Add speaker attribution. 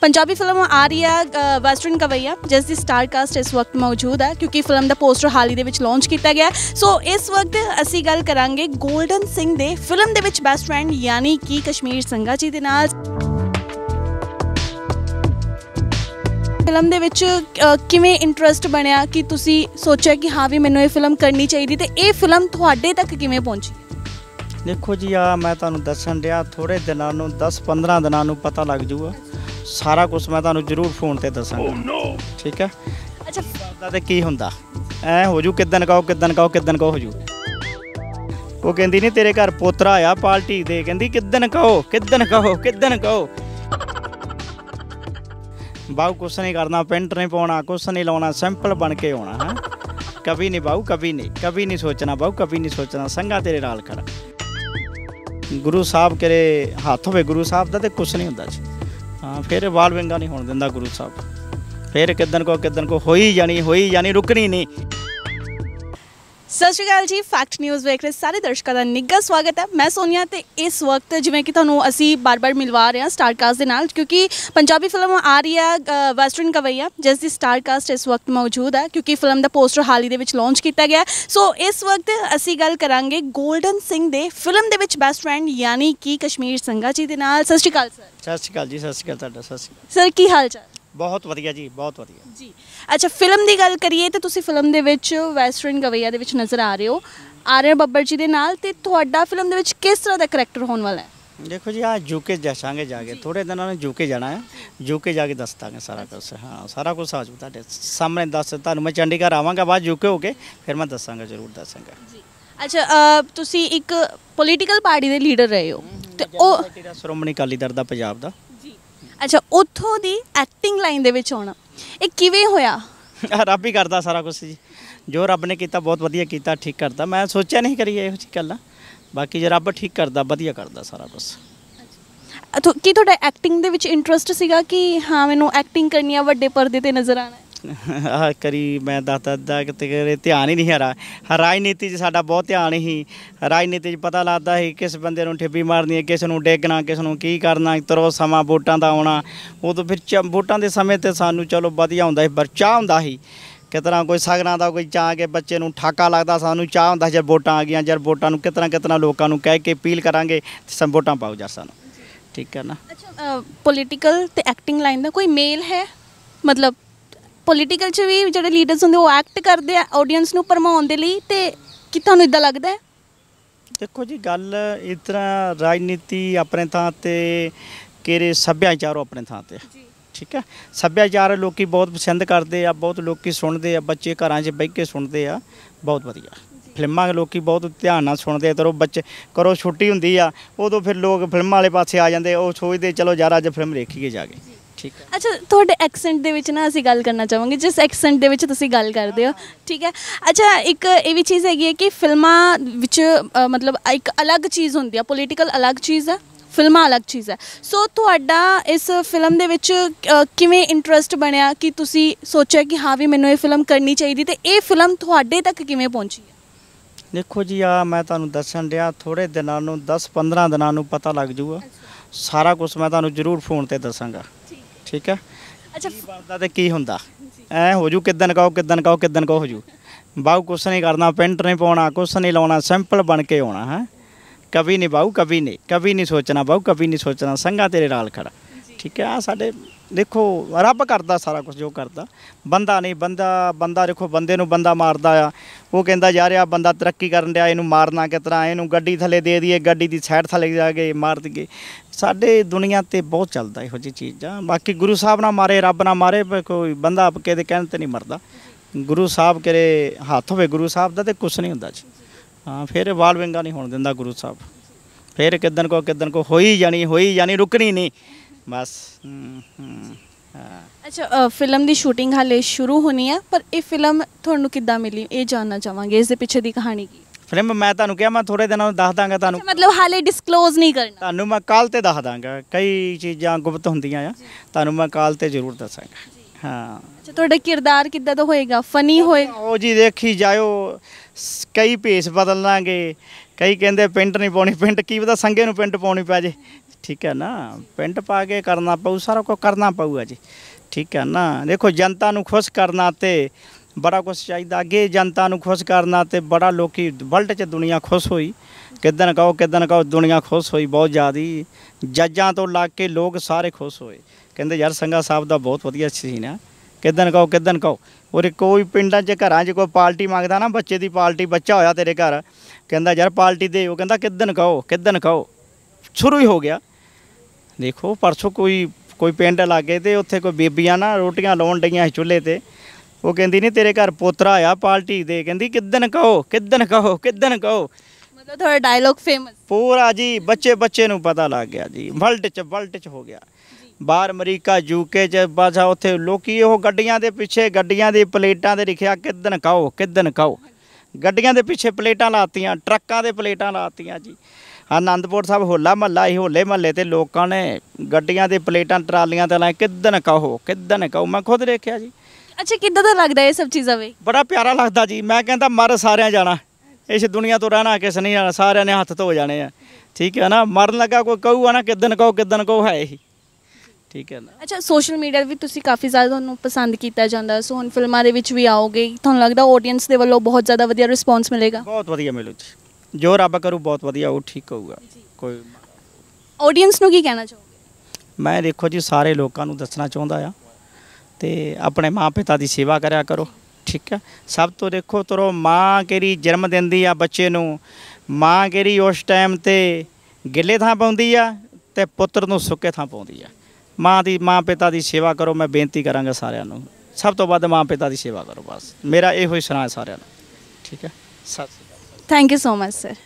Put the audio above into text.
Speaker 1: Punjabi film ਆ ਰਹੀ ਹੈ ਵੈਸਟਰਨ ਕਵਈਆ ਜਿਸ ਦੀ ਸਟਾਰ ਕਾਸਟ ਇਸ ਵਕਤ ਮੌਜੂਦ ਹੈ ਕਿਉਂਕਿ ਫਿਲਮ ਦਾ ਪੋਸਟਰ ਹਾਲ ਹੀ ਦੇ ਵਿੱਚ ਲਾਂਚ ਕੀਤਾ ਗਿਆ ਸੋ ਇਸ ਵਕਤ ਅਸੀਂ ਗੱਲ ਕਰਾਂਗੇ ਗੋਲਡਨ ਸਿੰਘ ਦੇ ਫਿਲਮ ਦੇ ਵਿੱਚ ਬੈਸਟ ਫਰੈਂਡ ਯਾਨੀ ਕਿ ਕਸ਼ਮੀਰ ਸੰਗਾ ਜੀ ਦੇ ਨਾਲ ਫਿਲਮ ਦੇ ਵਿੱਚ ਕਿਵੇਂ ਇੰਟਰਸਟ ਬਣਿਆ ਕਿ ਤੁਸੀਂ ਸੋਚਿਆ ਕਿ ਹਾਂ ਵੀ ਮੈਨੂੰ ਇਹ ਫਿਲਮ ਕਰਨੀ ਚਾਹੀਦੀ ਤੇ ਇਹ ਫਿਲਮ ਤੁਹਾਡੇ ਤੱਕ ਕਿਵੇਂ ਪਹੁੰਚੀ
Speaker 2: ਦੇਖੋ ਜੀ ਆ ਮੈਂ ਤੁਹਾਨੂੰ ਦੱਸਣ ਰਿਹਾ ਥੋੜੇ ਦਿਨਾਂ ਨੂੰ 10 15 ਦਿਨਾਂ ਨੂੰ ਪਤਾ ਲੱਗ ਜੂਗਾ ਸਾਰਾ ਕੁਝ ਮੈਂ ਤੁਹਾਨੂੰ ਜ਼ਰੂਰ ਫੋਨ ਤੇ ਦੱਸਾਂਗਾ oh, ਠੀਕ ਹੈ ਅੱਛਾ ਦਾ ਤੇ ਕੀ ਹੁੰਦਾ ਐ ਹੋ ਜੂ ਕਿਦਨ ਕਹੋ ਕਿਦਨ ਕਹੋ ਕਿਦਨ ਕਹੋ ਹੋ ਜੂ ਉਹ ਕਹਿੰਦੀ ਨਹੀਂ ਤੇਰੇ ਘਰ ਪੋਤਰਾ ਆਇਆ ਪਾਰਟੀ ਦੇ ਕਹਿੰਦੀ ਕਿਦਨ ਕਹੋ ਕਿਦਨ ਕਹੋ ਕਿਦਨ ਕਹੋ ਬਾਉ ਕੁਛ ਨਹੀਂ ਕਰਨਾ ਪੈਂਟ ਨਹੀਂ ਪਾਉਣਾ ਕੁਛ ਨਹੀਂ ਲਾਉਣਾ ਸਿੰਪਲ ਬਣ ਕੇ ਆਉਣਾ ਹੈ ਕਵੀ ਨਹੀਂ ਬਾਉ ਕਵੀ ਨਹੀਂ ਕਵੀ ਨਹੀਂ ਸੋਚਣਾ ਬਾਉ ਕਵੀ ਨਹੀਂ ਸੋਚਣਾ ਸੰਗਾ ਤੇਰੇ ਨਾਲ ਖੜਾ ਗੁਰੂ ਸਾਹਿਬ ਕਰੇ ਹੱਥ ਹੋਵੇ ਗੁਰੂ ਸਾਹਿਬ ਦਾ ਤੇ ਕੁਛ ਨਹੀਂ ਹੁੰਦਾ ਜੀ ਹਾਂ ਫਿਰ ਵਾਲ ਵਿੰਗਾ ਨਹੀਂ ਹੋਣ ਦਿੰਦਾ ਗੁਰੂ ਸਾਹਿਬ ਫਿਰ ਕਿਦਨ ਕੋ ਕਿਦਨ ਕੋ ਹੋਈ ਜਾਣੀ ਹੋਈ ਜਾਣੀ ਰੁਕਣੀ ਨਹੀਂ
Speaker 1: ਸਤਿ ਸ਼੍ਰੀ ਅਕਾਲ ਜੀ ਫੈਕਟ ਨਿਊਜ਼ ਵੇਖ ਰਹੇ ਸਾਰੇ ਦਰਸ਼ਕਾਂ ਦਾ ਨਿੱਘਾ ਸਵਾਗਤ ਹੈ ਮੈਂ ਸੋਨੀਆ ਤੇ ਇਸ ਵਕਤ ਜਿਵੇਂ ਕਿ ਤੁਹਾਨੂੰ ਅਸੀਂ ਬਾਰ-ਬਾਰ ਮਿਲਵਾ ਰਹੇ ਹਾਂ ਸਟਾਰਕਾਸਟ ਦੇ ਨਾਲ ਕਿਉਂਕਿ ਪੰਜਾਬੀ ਫਿਲਮ ਆ ਰਹੀ ਹੈ ਵੈਸਟਰਨ ਕਵਈਆ ਜਿਸ ਦੀ ਸਟਾਰਕਾਸਟ ਇਸ ਵਕਤ ਮੌਜੂਦ ਹੈ ਕਿਉਂਕਿ ਫਿਲਮ ਦਾ ਪੋਸਟਰ ਹਾਲ ਹੀ ਦੇ ਵਿੱਚ ਲਾਂਚ ਕੀਤਾ ਗਿਆ ਸੋ ਇਸ ਵਕਤ ਅਸੀਂ ਗੱਲ ਕਰਾਂਗੇ ਗੋਲਡਨ ਸਿੰਘ ਦੇ ਫਿਲਮ ਦੇ ਵਿੱਚ ਬੈਸਟ ਫਰੈਂਡ ਯਾਨੀ ਕਿ ਕਸ਼ਮੀਰ ਸੰਗਾ ਜੀ ਦੇ ਨਾਲ ਸਤਿ ਸ਼੍ਰੀ ਅਕਾਲ ਸਰ
Speaker 2: ਸਤਿ ਸ਼੍ਰੀ ਅਕਾਲ ਜੀ ਸਤਿ ਸ਼੍ਰੀ ਅਕਾਲ ਤੁਹਾਡਾ ਸਤਿ ਸ਼੍ਰੀ
Speaker 1: ਅਕਾਲ ਸਰ ਕੀ ਹਾਲ ਚਾਲ
Speaker 2: ਬਹੁਤ ਵਧੀਆ ਜੀ ਬਹੁਤ ਵਧੀਆ ਜੀ
Speaker 1: ਅੱਛਾ ਫਿਲਮ ਦੀ ਗੱਲ ਕਰੀਏ ਤੇ ਤੁਸੀਂ ਫਿਲਮ ਦੇ ਵਿੱਚ ਵੈਸਟਰਨ ਗਵਈਆ ਦੇ ਵਿੱਚ ਨਜ਼ਰ ਆ ਰਹੇ ਹੋ ਆਰਿਆ ਬੱਬਰ ਜੀ ਦੇ ਨਾਲ ਤੇ ਤੁਹਾਡਾ ਫਿਲਮ ਦੇ ਵਿੱਚ ਕਿਸ ਤਰ੍ਹਾਂ ਦਾ ਕਰੈਕਟਰ ਹੋਣ ਵਾਲਾ ਹੈ
Speaker 2: ਦੇਖੋ ਜੀ ਆ ਯੂਕੇ ਜਾਸਾਂਗੇ ਜਾ ਕੇ ਥੋੜੇ ਦਿਨਾਂ ਨੂੰ ਯੂਕੇ ਜਾਣਾ ਹੈ ਯੂਕੇ ਜਾ ਕੇ ਦੱਸ ਸਾਰਾ ਕੁਝ ਹਾਂ ਸਾਰਾ ਕੁਝ ਆ ਤੁਹਾਡੇ ਸਾਹਮਣੇ ਦੱਸ ਤੁਹਾਨੂੰ ਮੈਂ ਚੰਡੀਗੜ੍ਹ ਆਵਾਂਗਾ ਬਾਅਦ ਯੂਕੇ ਹੋ ਕੇ ਫਿਰ ਮੈਂ ਦੱਸਾਂਗਾ ਜ਼ਰੂਰ ਦੱਸਾਂਗਾ ਜੀ
Speaker 1: ਅੱਛਾ ਤੁਸੀਂ ਇੱਕ ਪੋਲੀਟੀਕਲ ਪਾਰਟੀ ਦੇ ਲੀਡਰ ਰਹੇ ਹੋ ਤੇ ਉਹ
Speaker 2: ਸ਼੍ਰੋਮਣੀ ਅਕਾਲੀ ਦਰ ਦਾ ਪੰਜਾਬ ਦਾ
Speaker 1: ਅੱਛਾ ਉੱਥੋਂ ਦੀ ਐਕਟਿੰਗ ਲਾਈਨ ਦੇ ਵਿੱਚ ਆਉਣਾ ਇਹ ਕਿਵੇਂ ਹੋਇਆ
Speaker 2: ਰੱਬ ਹੀ ਕਰਦਾ ਸਾਰਾ ਕੁਝ ਜੀ ਜੋ ਰੱਬ ਨੇ ਕੀਤਾ ਬਹੁਤ ਵਧੀਆ ਕੀਤਾ ਠੀਕ ਕਰਦਾ ਮੈਂ ਸੋਚਿਆ ਨਹੀਂ ਕਰੀ ਇਹੋ ਜੀ ਗੱਲਾਂ ਬਾਕੀ ਜੇ ਰੱਬ ਠੀਕ ਕਰਦਾ ਵਧੀਆ ਕਰਦਾ ਸਾਰਾ ਕੁਝ
Speaker 1: ਕੀ ਤੁਹਾਡਾ ਐਕਟਿੰਗ ਦੇ ਵਿੱਚ ਇੰਟਰਸਟ ਸੀਗਾ ਕਿ ਹਾਂ ਮੈਨੂੰ ਐਕਟਿੰਗ ਕਰਨੀ ਆ ਵੱਡੇ ਪਰਦੇ ਤੇ ਨਜ਼ਰ ਆਣਾ
Speaker 2: ਆਹ ਕਰੀ ਮੈਂ ਦੱਸਦਾ ਦਾ ਕਿਤੇ ਕਰੇ ਧਿਆਨ ਹੀ ਨਹੀਂ ਹਰਾ ਰਾਜਨੀਤੀ 'ਚ ਸਾਡਾ ਬਹੁਤ ਧਿਆਨ ਹੀ ਰਾਜਨੀਤੀ 'ਚ ਪਤਾ ਲੱਗਦਾ ਹੈ ਕਿਸ ਬੰਦੇ ਨੂੰ ਠੇਪੀ ਮਾਰਨੀ ਹੈ ਕਿਸ ਨੂੰ ਡੇਗਣਾ ਕਿਸ ਨੂੰ ਕੀ ਕਰਨਾ ਤਰੋ ਸਮਾਂ ਵੋਟਾਂ ਦਾ ਆਉਣਾ ਉਦੋਂ ਫਿਰ ਵੋਟਾਂ ਦੇ ਸਮੇਂ ਤੇ ਸਾਨੂੰ ਚਲੋ ਵਧੀਆ ਹੁੰਦਾ ਸੀ ਬਰਚਾ ਹੁੰਦਾ ਸੀ ਕਿਤਨਾ ਕੋਈ ਸਗਨਾ ਦਾ ਕੋਈ ਚਾਹ ਕੇ ਬੱਚੇ ਨੂੰ ਠਾਕਾ ਲੱਗਦਾ ਸਾਨੂੰ ਚਾਹ ਹੁੰਦਾ ਜਦ ਵੋਟਾਂ ਆ ਗਈਆਂ ਜਦ ਵੋਟਾਂ ਨੂੰ ਕਿਤਨਾ ਕਿਤਨਾ ਲੋਕਾਂ ਨੂੰ ਕਹਿ ਕੇ ਅਪੀਲ ਕਰਾਂਗੇ ਸਭ ਵੋਟਾਂ ਪਾਉ ਜਰ ਸਾਨੂੰ ਠੀਕ ਹੈ ਨਾ
Speaker 1: ਅੱਛਾ ਪੋਲੀਟੀਕਲ ਤੇ ਐਕਟਿੰਗ ਲਾਈਨ ਦਾ ਕੋਈ ਮੇਲ ਹੈ ਮਤਲਬ ਪੋਲੀਟੀਕਲ 'ਚ ਵੀ ਜਿਹੜੇ ਲੀਡਰਸ ਹੁੰਦੇ ਉਹ ਐਕਟ ਕਰਦੇ ਆ ਆਡੀਅנס ਨੂੰ ਪਰਮਾਉਣ ਦੇ ਲਈ ਤੇ ਕੀ ਤੁਹਾਨੂੰ ਇਦਾਂ ਲੱਗਦਾ ਹੈ
Speaker 2: ਦੇਖੋ ਜੀ ਗੱਲ ਇਸ ਤਰ੍ਹਾਂ ਰਾਜਨੀਤੀ ਆਪਣੇ ਥਾਂ ਤੇ ਕਿਹੜੇ ਸੱਭਿਆਚਾਰ ਆਪਣੇ ਥਾਂ ਤੇ ਜੀ ਠੀਕ ਹੈ ਸੱਭਿਆਚਾਰ ਲੋਕੀ ਬਹੁਤ ਪਸੰਦ ਕਰਦੇ ਆ ਬਹੁਤ ਲੋਕੀ ਸੁਣਦੇ ਆ ਬੱਚੇ ਘਰਾਂ 'ਚ ਬਹਿ ਕੇ ਸੁਣਦੇ ਆ ਬਹੁਤ ਵਧੀਆ ਫਿਲਮਾਂ ਲੋਕੀ ਬਹੁਤ ਧਿਆਨ ਨਾਲ ਸੁਣਦੇ ਆ ਤਰੋ ਬੱਚੇ ਕਰੋ ਛੁੱਟੀ ਹੁੰਦੀ ਆ ਉਦੋਂ ਫਿਰ ਲੋਕ ਫਿਲਮਾਂ ਵਾਲੇ ਪਾਸੇ ਆ ਜਾਂਦੇ ਉਹ ਸੋਚਦੇ ਚਲੋ ਯਾਰ ਅੱਜ ਫਿਲਮ ਦੇਖੀਏ ਜਾ ਕੇ ਠੀਕ ਹੈ
Speaker 1: ਅੱਛਾ ਤੁਹਾਡੇ ਐਕਸੈਂਟ ਦੇ ਵਿੱਚ ਨਾ ਅਸੀਂ ਗੱਲ ਕਰਨਾ ਚਾਹਾਂਗੇ ਜਿਸ ਐਕਸੈਂਟ ਦੇ ਵਿੱਚ ਤੁਸੀਂ ਗੱਲ ਕਰਦੇ ਹੋ ਠੀਕ ਹੈ ਅੱਛਾ ਇੱਕ ਇਹ ਵੀ ਚੀਜ਼ ਹੈਗੀ ਹੈ ਕਿ ਫਿਲਮਾਂ ਵਿੱਚ ਮਤਲਬ ਇੱਕ ਅਲੱਗ ਚੀਜ਼ ਹੁੰਦੀ ਆ ਪੋਲੀਟੀਕਲ ਅਲੱਗ ਚੀਜ਼ ਹੈ ਫਿਲਮਾਂ ਅਲੱਗ ਚੀਜ਼ ਹੈ ਸੋ ਤੁਹਾਡਾ ਇਸ ਫਿਲਮ ਦੇ ਵਿੱਚ ਕਿਵੇਂ ਇੰਟਰਸਟ ਬਣਿਆ ਕਿ ਤੁਸੀਂ ਸੋਚਿਆ ਕਿ ਹਾਂ ਵੀ ਮੈਨੂੰ ਇਹ ਫਿਲਮ ਕਰਨੀ ਚਾਹੀਦੀ ਤੇ ਇਹ ਫਿਲਮ ਤੁਹਾਡੇ ਤੱਕ ਕਿਵੇਂ ਪਹੁੰਚੀ ਹੈ
Speaker 2: ਦੇਖੋ ਜੀ ਆ ਮੈਂ ਤੁਹਾਨੂੰ ਦੱਸਣ ਰਿਹਾ ਥੋੜੇ ਦਿਨਾਂ ਨੂੰ 10-15 ਦਿਨਾਂ ਨੂੰ ਪਤਾ ਲੱਗ ਜਾਊਗਾ ਸਾਰਾ ਕੁਝ ਮੈਂ ਤੁਹਾਨੂੰ ਜ਼ਰੂਰ ਫੋਨ ਤੇ ਦੱਸਾਂਗਾ ਠੀਕ ਆ ਅੱਛਾ ਕੀ ਬਣਦਾ ਤੇ ਕੀ ਹੁੰਦਾ ਐ ਹੋ ਜੂ ਕਿਦਨ ਕਹੋ ਕਿਦਨ ਕਹੋ ਕਿਦਨ ਕਹੋ ਹੋ ਜੂ ਬਾਹੂ ਕੁਛ ਨਹੀਂ ਕਰਨਾ ਪੈਂਟ ਨਹੀਂ ਪਾਉਣਾ ਕੁਛ ਨਹੀਂ ਲਾਉਣਾ ਸਿੰਪਲ ਬਣ ਕੇ ਆਉਣਾ ਹੈ ਕਵੀ ਨਹੀਂ ਬਾਹੂ ਕਵੀ ਨਹੀਂ ਕਵੀ ਨਹੀਂ ਸੋਚਣਾ ਬਾਹੂ ਕਵੀ ਨਹੀਂ ਸੋਚਣਾ ਸੰਗਾ ਤੇਰੇ ਨਾਲ ਖੜਾ ਠੀਕ ਹੈ ਆ ਸਾਡੇ ਦੇਖੋ ਰੱਬ ਕਰਦਾ ਸਾਰਾ ਕੁਝ ਜੋ ਕਰਦਾ ਬੰਦਾ ਨਹੀਂ ਬੰਦਾ ਬੰਦਾ ਦੇਖੋ ਬੰਦੇ ਨੂੰ ਬੰਦਾ ਮਾਰਦਾ ਆ ਉਹ ਕਹਿੰਦਾ ਯਾਰ ਆ ਬੰਦਾ ਤਰੱਕੀ ਕਰਨ ਡਿਆ ਇਹਨੂੰ ਮਾਰਨਾ ਕਿਤਰਾ ਇਹਨੂੰ ਗੱਡੀ ਥੱਲੇ ਦੇ ਦਈਏ ਗੱਡੀ ਦੀ ਸਾਈਡ ਥੱਲੇ ਜਾ ਕੇ ਮਾਰ ਦਈਏ ਸਾਡੇ ਦੁਨੀਆ ਤੇ ਬਹੁਤ ਚੱਲਦਾ ਇਹੋ ਜੀ ਚੀਜ਼ਾਂ ਬਾਕੀ ਗੁਰੂ ਸਾਹਿਬ ਨਾ ਮਾਰੇ ਰੱਬ ਨਾ ਮਾਰੇ ਕੋਈ ਬੰਦਾ ਆਪ ਕੇ ਦੇ ਕਹਿਣ ਤੇ ਨਹੀਂ ਮਰਦਾ ਗੁਰੂ ਸਾਹਿਬ ਕਰੇ ਹੱਥ ਹੋਵੇ ਗੁਰੂ ਸਾਹਿਬ ਦਾ ਤੇ ਕੁਛ ਨਹੀਂ ਹੁੰਦਾ ਜੀ ਹਾਂ ਫਿਰ ਵਾਲ ਵਿੰਗਾ ਨਹੀਂ ਹੋਣ ਦਿੰਦਾ ਗੁਰੂ ਸਾਹਿਬ ਫਿਰ ਕਿਦਨ ਕੋ ਕਿਦਨ ਕੋ ਹੋਈ ਜਾਣੀ ਹੋਈ ਜਾਣੀ ਰੁਕਣੀ ਨਹੀਂ ਬਸ ਹੂੰ ਹੂੰ
Speaker 1: ਅੱਛਾ ਫਿਲਮ ਦੀ ਸ਼ੂਟਿੰਗ ਹਾਲੇ ਸ਼ੁਰੂ ਹੋਣੀ ਆ ਪਰ ਇਹ ਫਿਲਮ ਤੁਹਾਨੂੰ ਕਿੱਦਾਂ ਮਿਲੀ ਇਹ ਜਾਨਣਾ ਚਾਹਾਂਗੇ ਇਸ ਦੇ ਪਿੱਛੇ ਦੀ ਕਹਾਣੀ ਕੀ
Speaker 2: ਫਿਲਮ ਮੈਂ ਤੁਹਾਨੂੰ ਕਿਹਾ ਮੈਂ ਥੋੜੇ ਦਿਨਾਂ ਨੂੰ ਦੱਸ ਦਾਂਗਾ ਤੁਹਾਨੂੰ ਮਤਲਬ ਹਾਲੇ ਡਿਸਕਲੋਜ਼ ਨਹੀਂ ਕਰਨਾ ਤੁਹਾਨੂੰ ਮੈਂ ਕੱਲ ਤੇ ਦੱਸ ਦਾਂਗਾ ਕਈ ਚੀਜ਼ਾਂ ਗੁਪਤ ਹੁੰਦੀਆਂ ਆ ਤੁਹਾਨੂੰ ਮੈਂ ਕੱਲ ਤੇ ਜ਼ਰੂਰ ਦੱਸਾਂਗਾ ਹਾਂ ਅੱਛਾ ਤੁਹਾਡਾ ਕਿਰਦਾਰ ਕਿੱਦਾਂ ਦਾ ਹੋਏਗਾ ਫਨੀ ਹੋਏ ਉਹ ਜੀ ਦੇਖੀ ਜਾਇਓ ਕਈ ਪੇਸ ਬਦਲ ਲਾਂਗੇ ਕਈ ਕਹਿੰਦੇ ਪਿੰਟ ਨਹੀਂ ਪਾਉਣੀ ਪਿੰਟ ਕੀ ਪਤਾ ਸੰਗੇ ਨੂੰ ਪਿੰਟ ਪਾਉਣੀ ਪੈ ਜੇ ਠੀਕ ਹੈ ਨਾ ਪਿੰਡ ਪਾ ਕੇ ਕਰਨਾ ਪਊ ਸਾਰਾ ਕੁਝ ਕਰਨਾ ਪਊਗਾ ਜੀ ਠੀਕ ਹੈ ਨਾ ਦੇਖੋ ਜਨਤਾ ਨੂੰ ਖੁਸ਼ ਕਰਨਾ ਤੇ ਬੜਾ ਕੁਝ ਚਾਹੀਦਾ ਅੱਗੇ ਜਨਤਾ ਨੂੰ ਖੁਸ਼ ਕਰਨਾ ਤੇ ਬੜਾ ਲੋਕੀ ਵਰਲਡ 'ਚ ਦੁਨੀਆ ਖੁਸ਼ ਹੋਈ ਕਿਦਨ ਕਹੋ ਕਿਦਨ ਕਹੋ ਦੁਨੀਆ ਖੁਸ਼ ਹੋਈ ਬਹੁਤ ਜ਼ਿਆਦੀ ਜੱਜਾਂ ਤੋਂ ਲੱਗ ਕੇ ਲੋਕ ਸਾਰੇ ਖੁਸ਼ ਹੋਏ ਕਹਿੰਦੇ ਯਾਰ ਸੰਗਾ ਸਾਹਿਬ ਦਾ ਬਹੁਤ ਵਧੀਆ ਸੀਨ ਆ ਕਿਦਨ ਕਹੋ ਕਿਦਨ ਕਹੋ ਔਰ ਕੋਈ ਪਿੰਡਾਂ 'ਚ ਘਰਾਂ 'ਚ ਕੋਈ ਪਾਰਟੀ ਮੰਗਦਾ ਨਾ ਬੱਚੇ ਦੀ ਪਾਰਟੀ ਬੱਚਾ ਹੋਇਆ ਤੇਰੇ ਘਰ ਕਹਿੰਦਾ ਯਾਰ ਪਾਰਟੀ ਦੇ ਉਹ ਕਹਿੰਦਾ ਕਿਦਨ ਕਹੋ ਕਿਦਨ ਕਹੋ ਸ਼ੁਰੂ ਹੀ ਹੋ ਗਿਆ ਦੇਖੋ ਪਰਸੋਂ ਕੋਈ ਕੋਈ ਪਿੰਡ ਲੱਗੇ ਤੇ ਉੱਥੇ ਕੋਈ ਬੀਬੀਆਂ ਨਾ ਰੋਟੀਆਂ ਲਾਉਣ ਡਈਆਂ ਸੀ ਚੁੱਲ੍ਹੇ ਤੇ ਉਹ ਕਹਿੰਦੀ ਨਹੀਂ ਤੇਰੇ ਘਰ ਪੋਤਰਾ ਆਇਆ ਪਾਰਟੀ ਦੇ ਕਹਿੰਦੀ ਕਿਦਨ ਕਹੋ ਕਿਦਨ ਕਹੋ ਕਿਦਨ ਕਹੋ ਮਤਲਬ ਤੁਹਾਡਾ ਡਾਇਲੌਗ ਫੇਮਸ ਪੂਰਾ ਜੀ ਬੱਚੇ ਬੱਚੇ ਨੂੰ ਪਤਾ ਲੱਗ ਗਿਆ ਜੀ ਵਰਲਡ ਚ ਵਰਲਡ ਚ ਹੋ ਗਿਆ ਬਾਹਰ ਅਮਰੀਕਾ ਯੂਕੇ ਚ ਬਾਝਾ ਉੱਥੇ ਲੋਕੀ ਉਹ ਗੱਡੀਆਂ ਦੇ ਪਿੱਛੇ ਗੱਡੀਆਂ ਦੀ ਪਲੇਟਾਂ ਦੇ ਲਿਖਿਆ ਕਿਦਨ ਕਹੋ ਕਿਦਨ ਕਹੋ ਗੱਡੀਆਂ ਦੇ ਪਿੱਛੇ ਪਲੇਟਾਂ ਲਾਤੀਆਂ ਟਰੱਕਾਂ ਦੇ ਪਲੇਟਾਂ ਲਾਤੀਆਂ ਜੀ ਆਨੰਦਪੁਰ ਸਾਹਿਬ ਹੋਲਾ ਮਹੱਲਾ ਇਹ ਹੋਲੇ ਮਹੱਲੇ ਤੇ ਲੋਕਾਂ ਨੇ ਗੱਡੀਆਂ ਤੇ ਪਲੇਟਾਂ ਟਰਾਲੀਆਂ ਤੇ ਲਾਇ ਕਿਦਨ ਕਹੋ ਕਿਦਨ ਕਹੋ ਮੈਂ ਖੁਦ ਦੇਖਿਆ ਜੀ
Speaker 1: ਅੱਛਾ ਕਿੱਦਾਂ ਦਾ ਲੱਗਦਾ ਇਹ ਸਭ ਚੀਜ਼ਾਂ ਵੇ
Speaker 2: ਬੜਾ ਪਿਆਰਾ ਲੱਗਦਾ ਜੀ ਮੈਂ ਕਹਿੰਦਾ ਮਰ ਸਾਰਿਆਂ ਜਾਣਾ ਇਸ ਦੁਨੀਆ ਤੋਂ ਰਹਿਣਾ ਕਿਸ ਨਹੀਂ ਜਾਣਾ ਸਾਰਿਆਂ ਨੇ ਹੱਥ ਧੋ ਜਾਣੇ ਆ ਠੀਕ ਹੈ ਨਾ ਮਰਨ ਲੱਗਾ ਕੋਈ ਕਹੂਗਾ ਨਾ ਕਿਦਨ ਕਹੋ ਕਿਦਨ ਕਹੋ ਹੈ ਇਹ ਠੀਕ ਹੈ ਨਾ ਅੱਛਾ ਸੋਸ਼ਲ
Speaker 1: ਮੀਡੀਆ ਵੀ ਤੁਸੀਂ ਕਾਫੀ ਜ਼ਿਆਦਾ ਤੁਹਾਨੂੰ ਪਸੰਦ ਕੀਤਾ ਜਾਂਦਾ ਸੋ ਹੁਣ ਫਿਲਮਾਂ ਦੇ ਵਿੱਚ ਵੀ ਆਓਗੇ ਤੁਹਾਨੂੰ ਲੱਗਦਾ ਆਡੀਅנס ਦੇ ਵੱਲੋਂ ਬਹੁਤ ਜ਼ਿਆਦਾ ਵਧੀਆ ਰਿਸਪੌਂਸ ਮਿਲੇਗਾ
Speaker 2: ਬਹੁਤ ਵਧੀਆ ਮਿਲੂ ਜੀ ਜੋ ਰੱਬ ਕਰੂ ਬਹੁਤ ਵਧੀਆ ਉਹ ਠੀਕ ਹੋਊਗਾ ਕੋਈ
Speaker 1: ਆਡੀਅנס ਨੂੰ ਕੀ ਕਹਿਣਾ ਚਾਹੋਗੇ
Speaker 2: ਮੈਂ ਦੇਖੋ ਜੀ ਸਾਰੇ ਲੋਕਾਂ ਨੂੰ ਦੱਸਣਾ ਚਾਹੁੰਦਾ ਆ ਤੇ ਆਪਣੇ ਮਾਂ ਪਿਤਾ ਦੀ ਸੇਵਾ ਕਰਿਆ ਕਰੋ ਠੀਕ ਹੈ ਸਭ ਤੋਂ ਦੇਖੋ ਤਰੋ ਮਾਂ ਕੇਰੀ ਜਨਮ ਦਿੰਦੀ ਆ ਬੱਚੇ ਨੂੰ ਮਾਂ ਕੇਰੀ ਉਸ ਟਾਈਮ ਤੇ ਗਿੱਲੇ ਥਾਂ ਪਾਉਂਦੀ ਆ ਤੇ ਪੁੱਤਰ ਨੂੰ ਸੁੱਕੇ ਥਾਂ ਪਾਉਂਦੀ ਆ ਮਾਂ ਦੀ ਮਾਂ ਪਿਤਾ ਦੀ ਸੇਵਾ ਕਰੋ ਮੈਂ ਬੇਨਤੀ ਕਰਾਂਗਾ ਸਾਰਿਆਂ ਨੂੰ ਸਭ ਤੋਂ ਵੱਧ ਮਾਂ ਪਿਤਾ ਦੀ ਸੇਵਾ ਕਰੋ ਬਸ ਮੇਰਾ ਇਹੋ ਹੀ ਸੁਣਾ ਸਾਰਿਆਂ ਨੂੰ ਠੀਕ ਹੈ ਸਤਿ
Speaker 1: Thank you so much, sir.